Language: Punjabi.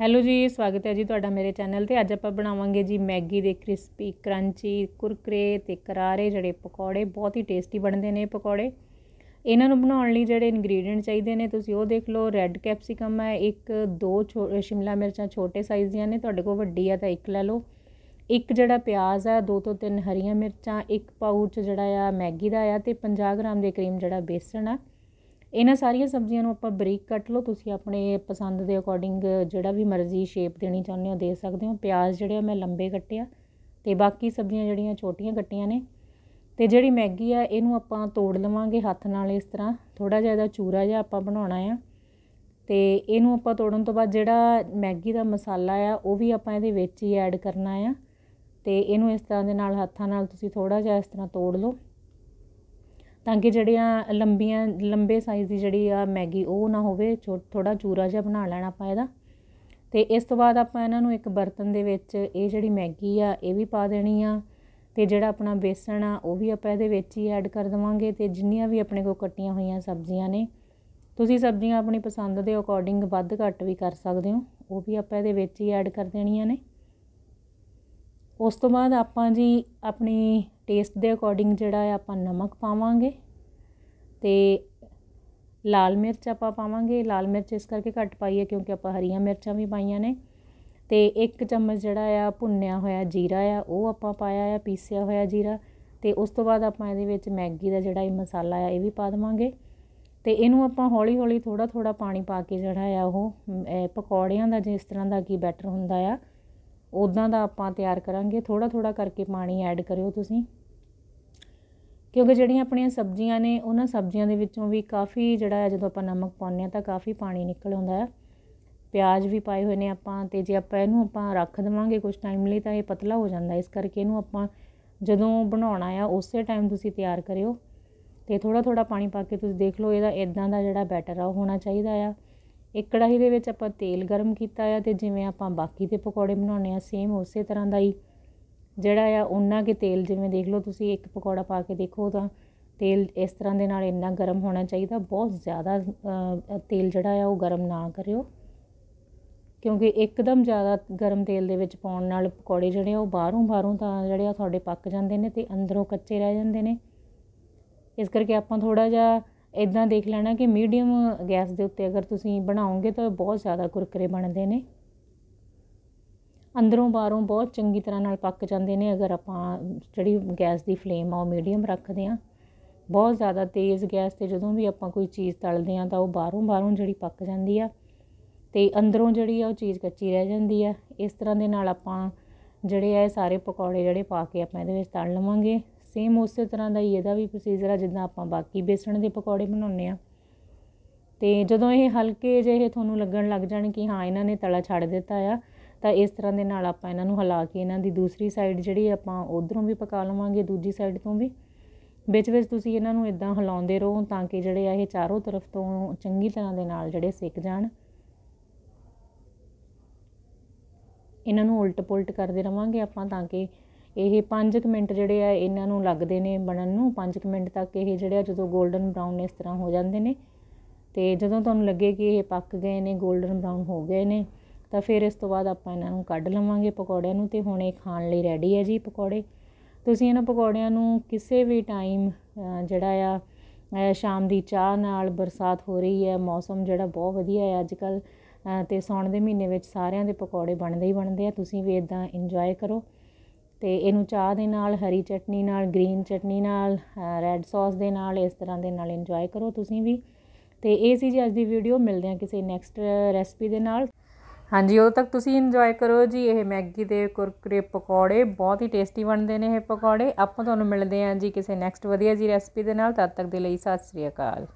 ਹੈਲੋ ਜੀ ਸਵਾਗਤ ਹੈ ਜੀ ਤੁਹਾਡਾ ਮੇਰੇ ਚੈਨਲ ਤੇ ਅੱਜ ਆਪਾਂ ਬਣਾਵਾਂਗੇ ਜੀ ਮੈਗੀ ਦੇ ਕ੍ਰਿਸਪੀ ਕਰੰਚੀ ਕੁਰਕਰੇ ਤੇ ਕਰਾਰੇ ਜਿਹੜੇ ਪਕੌੜੇ ਬਹੁਤ ਹੀ ਟੇਸਟੀ ਬਣਦੇ ਨੇ ਪਕੌੜੇ ਇਹਨਾਂ ਨੂੰ ਬਣਾਉਣ ਲਈ ਜਿਹੜੇ ਇਨਗਰੀਡੀਅੰਟ ਚਾਹੀਦੇ ਨੇ ਤੁਸੀਂ ਉਹ ਦੇਖ ਲਓ ਰੈੱਡ ਕੈਪਸਿਕਮ ਹੈ ਇੱਕ ਦੋ ਸ਼ਿਮਲਾ ਮਿਰਚਾਂ ਛੋਟੇ ਸਾਈਜ਼ ਦੀਆਂ ਨੇ ਤੁਹਾਡੇ ਕੋਲ ਵੱਡੀ ਆ ਤਾਂ ਇੱਕ ਲੈ ਲਓ ਇੱਕ ਜਿਹੜਾ ਪਿਆਜ਼ ਆ ਦੋ ਤੋਂ ਤਿੰਨ ਹਰੀਆਂ ਮਿਰਚਾਂ ਇੱਕ ਪਾਊਚ ਜਿਹੜਾ ਆ ਮੈਗੀ ਦਾ ਆ ਤੇ 50 ਗ੍ਰਾਮ ਦੇ ਕਰੀਮ ਜਿਹੜਾ ਬੇਸਣ ਆ ਇਹਨਾਂ ਸਾਰੀਆਂ ਸਬਜ਼ੀਆਂ ਨੂੰ ਆਪਾਂ ਬਰੀਕ ਕੱਟ ਲਓ ਤੁਸੀਂ ਆਪਣੇ ਪਸੰਦ ਦੇ ਅਕੋਰਡਿੰਗ ਜਿਹੜਾ ਵੀ ਮਰਜ਼ੀ ਸ਼ੇਪ ਦੇਣੀ ਚਾਹੁੰਦੇ ਹੋ ਦੇ ਸਕਦੇ ਹੋ ਪਿਆਜ਼ ਜਿਹੜੇ ਮੈਂ ਲੰਬੇ ਕੱਟਿਆ ਤੇ ਬਾਕੀ ਸਬਜ਼ੀਆਂ ਜਿਹੜੀਆਂ ਛੋਟੀਆਂ ਕੱਟੀਆਂ ਨੇ ਤੇ ਜਿਹੜੀ ਮੈਗੀ ਆ ਇਹਨੂੰ ਆਪਾਂ ਤੋੜ ਲਵਾਂਗੇ ਹੱਥ ਨਾਲ ਇਸ ਤਰ੍ਹਾਂ ਥੋੜਾ ਜਿਹਾ ਇਹਦਾ ਚੂਰਾ ਜਿਹਾ ਆਪਾਂ ਬਣਾਉਣਾ ਆ ਤੇ ਇਹਨੂੰ ਆਪਾਂ ਤੋੜਨ ਤੋਂ ਬਾਅਦ ਜਿਹੜਾ ਮੈਗੀ ਦਾ ਮਸਾਲਾ ਆ ਉਹ ਵੀ ਆਪਾਂ ਇਹਦੇ ਵਿੱਚ ਹੀ ਐਡ ਕਰਨਾ ਆ ਤੇ ਇਹਨੂੰ ਇਸ ਤਰ੍ਹਾਂ ਦੇ ਨਾਲ ਹੱਥਾਂ ਨਾਲ ਤੁਸੀਂ ਥੋੜਾ ਜਿਹਾ ਇਸ ਤਰ੍ਹਾਂ ਤੋੜ ਲਓ ਤਾਂ ਕਿ ਜਿਹੜੀਆਂ ਲੰਬੀਆਂ ਲੰਬੇ ਸਾਈਜ਼ ਦੀ ਜਿਹੜੀ ਆ ਮੈਗੀ ਉਹ ਨਾ ਹੋਵੇ ਥੋੜਾ ਚੂਰਾ ਜਿਹਾ ਬਣਾ ਲੈਣਾ ਆਪਾਂ ਇਹਦਾ ਤੇ ਇਸ ਤੋਂ ਬਾਅਦ ਆਪਾਂ ਇਹਨਾਂ ਨੂੰ ਇੱਕ ਬਰਤਨ ਦੇ ਵਿੱਚ ਇਹ ਜਿਹੜੀ ਮੈਗੀ ਆ ਇਹ ਵੀ ਪਾ ਦੇਣੀ ਆ ਤੇ ਜਿਹੜਾ ਆਪਣਾ ਬੇਸਣ ਆ ਉਹ ਵੀ ਆਪਾਂ ਇਹਦੇ ਵਿੱਚ ਹੀ ਐਡ ਕਰ ਦਵਾਂਗੇ ਤੇ ਜਿੰਨੀਆਂ ਵੀ ਆਪਣੇ ਕੋਲ ਕੱਟੀਆਂ ਹੋਈਆਂ ਸਬਜ਼ੀਆਂ ਨੇ ਤੁਸੀਂ ਸਬਜ਼ੀਆਂ ਆਪਣੀ ਪਸੰਦ ਦੇ ਅਕੋਰਡਿੰਗ ਵੱਧ ਘੱਟ ਵੀ ਕਰ ਸਕਦੇ ਹੋ ਉਹ ਵੀ ਆਪਾਂ ਇਹਦੇ ਵਿੱਚ ਹੀ ਐਡ ਕਰ ਦੇਣੀਆਂ ਨੇ ਉਸ ਤੋਂ ਬਾਅਦ ਆਪਾਂ ਜੀ ਆਪਣੀ ਟੇਸਟ ਦੇ ਅਕੋਰਡਿੰਗ ਜਿਹੜਾ ਆ ਆਪਾਂ ਨਮਕ ਪਾਵਾਂਗੇ ਤੇ ਲਾਲ ਮਿਰਚ ਆਪਾਂ ਪਾਵਾਂਗੇ ਲਾਲ ਮਿਰਚ ਇਸ ਕਰਕੇ ਘੱਟ ਪਾਈ ਹੈ ਕਿਉਂਕਿ ਆਪਾਂ ਹਰੀਆਂ ਮਿਰਚਾਂ ਵੀ ਪਾਈਆਂ ਨੇ ਤੇ ਇੱਕ ਚਮਚ ਜਿਹੜਾ ਆ ਭੁੰਨਿਆ ਹੋਇਆ ਜੀਰਾ ਆ ਉਹ ਆਪਾਂ ਪਾਇਆ ਆ ਪੀਸਿਆ ਹੋਇਆ ਜੀਰਾ ਤੇ ਉਸ ਤੋਂ ਬਾਅਦ ਆਪਾਂ ਇਹਦੇ ਵਿੱਚ ਮੈਗੀ ਦਾ ਜਿਹੜਾ ਇਹ ਮਸਾਲਾ ਆ ਇਹ ਵੀ ਪਾ ਦਵਾਂਗੇ ਤੇ ਇਹਨੂੰ ਆਪਾਂ ਹੌਲੀ-ਹੌਲੀ ਥੋੜਾ-ਥੋੜਾ ਪਾਣੀ ਪਾ ਕੇ ਜਿਹੜਾ ਆ ਉਹ ਪਕੌੜਿਆਂ ਦਾ ਜਿਸ ਤਰ੍ਹਾਂ ਦਾ ਕੀ ਬੈਟਰ ਹੁੰਦਾ ਆ ਉਦਾਂ ਦਾ ਆਪਾਂ ਤਿਆਰ ਕਰਾਂਗੇ ਥੋੜਾ ਥੋੜਾ ਕਰਕੇ ਪਾਣੀ ਐਡ ਕਰਿਓ ਤੁਸੀਂ ਕਿਉਂਕਿ ਜਿਹੜੀਆਂ ਆਪਣੀਆਂ ਸਬਜ਼ੀਆਂ ਨੇ ਉਹਨਾਂ ਸਬਜ਼ੀਆਂ ਦੇ ਵਿੱਚੋਂ ਵੀ ਕਾਫੀ ਜਿਹੜਾ ਹੈ ਜਦੋਂ ਆਪਾਂ ਨਮਕ ਪਾਉਂਦੇ ਆ ਤਾਂ ਕਾਫੀ ਪਾਣੀ ਨਿਕਲ ਆਉਂਦਾ ਹੈ ਪਿਆਜ਼ ਵੀ ਪਾਏ ਹੋਏ ਨੇ ਆਪਾਂ ਤੇ ਜੇ ਆਪਾਂ ਇਹਨੂੰ ਆਪਾਂ ਰੱਖ ਦਵਾਂਗੇ ਕੁਝ ਟਾਈਮ ਲਈ ਤਾਂ ਇਹ ਪਤਲਾ ਹੋ ਜਾਂਦਾ ਇਸ ਕਰਕੇ ਇਹਨੂੰ ਆਪਾਂ ਜਦੋਂ ਬਣਾਉਣਾ ਆ ਉਸੇ ਟਾਈਮ ਤੁਸੀਂ ਤਿਆਰ ਕਰਿਓ ਤੇ ਥੋੜਾ ਥੋੜਾ ਪਾਣੀ ਪਾ ਕੇ ਤੁਸੀਂ ਦੇਖ ਲਓ ਇਹਦਾ ਇਦਾਂ ਦਾ ਜਿਹੜਾ ਬੈਟਰ ਆ ਹੋਣਾ ਚਾਹੀਦਾ ਆ ਇੱਕ ਕੜਾਹੀ ਦੇ ਵਿੱਚ ਆਪਾਂ ਤੇਲ ਗਰਮ ਕੀਤਾ ਆ ਤੇ ਜਿਵੇਂ ਆਪਾਂ ਬਾਕੀ ਦੇ ਪਕੌੜੇ ਬਣਾਉਣੇ ਆ ਸੇਮ ਉਸੇ ਤਰ੍ਹਾਂ ਦਾ ਹੀ ਜਿਹੜਾ ਆ ਉਹਨਾਂ ਕੇ ਤੇਲ ਜਿਵੇਂ ਦੇਖ ਲਓ ਤੁਸੀਂ ਇੱਕ ਪਕੌੜਾ ਪਾ ਕੇ ਦੇਖੋ ਤਾਂ ਤੇਲ ਇਸ ਤਰ੍ਹਾਂ ਦੇ ਨਾਲ ਇੰਨਾ ਗਰਮ ਹੋਣਾ ਚਾਹੀਦਾ ਬਹੁਤ ਜ਼ਿਆਦਾ ਤੇਲ ਜਿਹੜਾ ਆ ਉਹ ਗਰਮ ਨਾ ਕਰਿਓ ਕਿਉਂਕਿ ਇੱਕਦਮ ਜ਼ਿਆਦਾ ਗਰਮ ਤੇਲ ਦੇ ਵਿੱਚ ਪਾਉਣ ਨਾਲ ਪਕੌੜੇ ਜਿਹੜੇ ਉਹ ਬਾਹਰੋਂ ਬਾਹਰੋਂ ਤਾਂ ਜਿਹੜੇ ਆ ਤੁਹਾਡੇ ਪੱਕ ਜਾਂਦੇ ਨੇ ਤੇ ਅੰਦਰੋਂ ਕੱਚੇ ਰਹਿ ਜਾਂਦੇ ਨੇ ਇਸ ਕਰਕੇ ਆਪਾਂ ਥੋੜਾ ਜਿਹਾ ਇਦਾਂ ਦੇਖ ਲੈਣਾ ਕਿ ਮੀਡੀਅਮ ਗੈਸ ਦੇ ਉੱਤੇ ਅਗਰ ਤੁਸੀਂ ਬਣਾਓਗੇ ਤਾਂ ਬਹੁਤ ਜ਼ਿਆਦਾ ਕੁਰਕਰੇ ਬਣਦੇ ਨੇ ਅੰਦਰੋਂ ਬਾਹਰੋਂ ਬਹੁਤ ਚੰਗੀ ਤਰ੍ਹਾਂ ਨਾਲ ਪੱਕ ਜਾਂਦੇ ਨੇ ਅਗਰ ਆਪਾਂ ਜਿਹੜੀ ਗੈਸ ਦੀ ਫਲੇਮ ਆ ਉਹ ਮੀਡੀਅਮ ਰੱਖਦੇ ਆ ਬਹੁਤ ਜ਼ਿਆਦਾ ਤੇਜ਼ ਗੈਸ ਤੇ ਜਦੋਂ ਵੀ ਆਪਾਂ ਕੋਈ ਚੀਜ਼ ਤਲਦੇ ਆ ਤਾਂ ਉਹ ਬਾਹਰੋਂ ਬਾਹਰੋਂ ਜਿਹੜੀ ਪੱਕ ਜਾਂਦੀ ਆ ਤੇ ਅੰਦਰੋਂ ਜਿਹੜੀ ਆ ਉਹ ਚੀਜ਼ ਕੱਚੀ ਰਹਿ ਜਾਂਦੀ ਆ ਇਸ ਤਰ੍ਹਾਂ ਦੇ ਨਾਲ ਆਪਾਂ ਜਿਹੜੇ ਆ ਸਾਰੇ ਪਕੌੜੇ ਜਿਹੜੇ ਪਾ ਕੇ ਆਪਾਂ ਇਹਦੇ ਵਿੱਚ ਤਲ ਲਵਾਂਗੇ ਸੇਮ ਉਸੇ ਤਰ੍ਹਾਂ ਦਾ ਹੀ ਇਹਦਾ ਵੀ ਪ੍ਰੋਸੀਜਰ ਆ ਜਿੱਦਾਂ ਆਪਾਂ ਬਾਕੀ ਬੇਸਣ ਦੇ ਪਕੌੜੇ ਬਣਾਉਂਦੇ ਆ ਤੇ ਜਦੋਂ ਇਹ ਹਲਕੇ ਜਿਹੇ ਤੁਹਾਨੂੰ ਲੱਗਣ ਲੱਗ ਜਾਣ ਕਿ ਹਾਂ ਇਹਨਾਂ ਨੇ ਤਲਾ ਛੱਡ ਦਿੱਤਾ ਆ ਤਾਂ ਇਸ ਤਰ੍ਹਾਂ ਦੇ ਨਾਲ ਆਪਾਂ ਇਹਨਾਂ ਨੂੰ ਹਿਲਾ ਕੇ ਇਹਨਾਂ ਦੀ ਦੂਸਰੀ ਸਾਈਡ ਜਿਹੜੀ ਆਪਾਂ ਉਧਰੋਂ ਵੀ ਪਕਾ ਲਵਾਂਗੇ ਦੂਜੀ ਸਾਈਡ ਤੋਂ ਵੀ ਵਿੱਚ ਵਿੱਚ ਤੁਸੀਂ ਇਹਨਾਂ ਨੂੰ ਇਦਾਂ ਹਿਲਾਉਂਦੇ ਰਹੋ ਤਾਂ ਕਿ ਜਿਹੜੇ ਆ ਇਹ ਚਾਰੋਂ ਤਰਫ ਤੋਂ ਚੰਗੀ ਤਰ੍ਹਾਂ ਦੇ ਨਾਲ ਜਿਹੜੇ ਸਿੱਕ ਜਾਣ ਇਹਨਾਂ ਨੂੰ ਉਲਟ-ਪੁਲਟ ਕਰਦੇ ਰਵਾਂਗੇ ਆਪਾਂ ਤਾਂ ਕਿ ਇਹ 5 ਮਿੰਟ ਜਿਹੜੇ ਆ ਇਹਨਾਂ ਨੂੰ ਲੱਗਦੇ ਨੇ ਬਣਨ ਨੂੰ 5 ਮਿੰਟ ਤੱਕ ਇਹ ਜਿਹੜੇ ਆ ਜਦੋਂ 골ਡਨ ਬ੍ਰਾਊਨ ਇਸ ਤਰ੍ਹਾਂ ਹੋ ਜਾਂਦੇ ਨੇ ਤੇ ਜਦੋਂ ਤੁਹਾਨੂੰ ਲੱਗੇ ਕਿ ਇਹ ਪੱਕ ਗਏ ਨੇ 골ਡਨ ਬ੍ਰਾਊਨ ਹੋ ਗਏ ਨੇ ਤਾਂ ਫਿਰ ਇਸ ਤੋਂ ਬਾਅਦ ਆਪਾਂ ਇਹਨਾਂ ਨੂੰ ਕੱਢ ਲਵਾਂਗੇ ਪਕੌੜਿਆਂ ਨੂੰ ਤੇ ਹੁਣ ਇਹ ਖਾਣ ਲਈ ਰੈਡੀ ਹੈ ਜੀ ਪਕੌੜੇ ਤੁਸੀਂ ਇਹਨਾਂ ਪਕੌੜਿਆਂ ਨੂੰ ਕਿਸੇ ਵੀ ਟਾਈਮ ਜਿਹੜਾ ਆ ਸ਼ਾਮ ਦੀ ਚਾਹ ਨਾਲ ਬਰਸਾਤ ਹੋ ਰਹੀ ਹੈ ਮੌਸਮ ਜਿਹੜਾ ਬਹੁਤ ਵਧੀਆ ਹੈ ਅੱਜ ਕੱਲ ਤੇ ਸੌਣ ਦੇ ਮਹੀਨੇ ਵਿੱਚ ਸਾਰਿਆਂ ਦੇ ਪਕੌੜੇ ਬਣਦੇ ਹੀ ਬਣਦੇ ਆ ਤੁਸੀਂ ਵੀ ਇਦਾਂ ਇੰਜੋਏ ਕਰੋ ਤੇ ਇਹਨੂੰ ਚਾਹ ਦੇ ਨਾਲ ਹਰੀ ਚਟਨੀ ਨਾਲ ਗ੍ਰੀਨ ਚਟਨੀ ਨਾਲ ਰੈੱਡ ਸੌਸ ਦੇ ਨਾਲ ਇਸ ਤਰ੍ਹਾਂ ਦੇ ਨਾਲ ਇੰਜੋਏ ਕਰੋ ਤੁਸੀਂ ਵੀ ਤੇ ਇਹ ਸੀ ਜੀ ਅੱਜ ਦੀ ਵੀਡੀਓ ਮਿਲਦੇ ਆ ਕਿਸੇ ਨੈਕਸਟ ਰੈਸਪੀ ਦੇ ਨਾਲ ਹਾਂਜੀ ਉਦੋਂ ਤੱਕ ਤੁਸੀਂ ਇੰਜੋਏ ਕਰੋ ਜੀ ਇਹ ਮੈਗੀ ਦੇ ਕੁਰਕਰੇ ਪਕੌੜੇ ਬਹੁਤ ਹੀ ਟੇਸਟੀ ਬਣਦੇ ਨੇ ਇਹ ਪਕੌੜੇ ਆਪਾਂ ਤੁਹਾਨੂੰ ਮਿਲਦੇ ਆ ਜੀ ਕਿਸੇ ਨੈਕਸਟ ਵਧੀਆ ਜੀ ਰੈਸਪੀ ਦੇ ਨਾਲ ਤਦ ਤੱਕ ਦੇ ਲਈ ਸਤਿ ਸ੍ਰੀ ਅਕਾਲ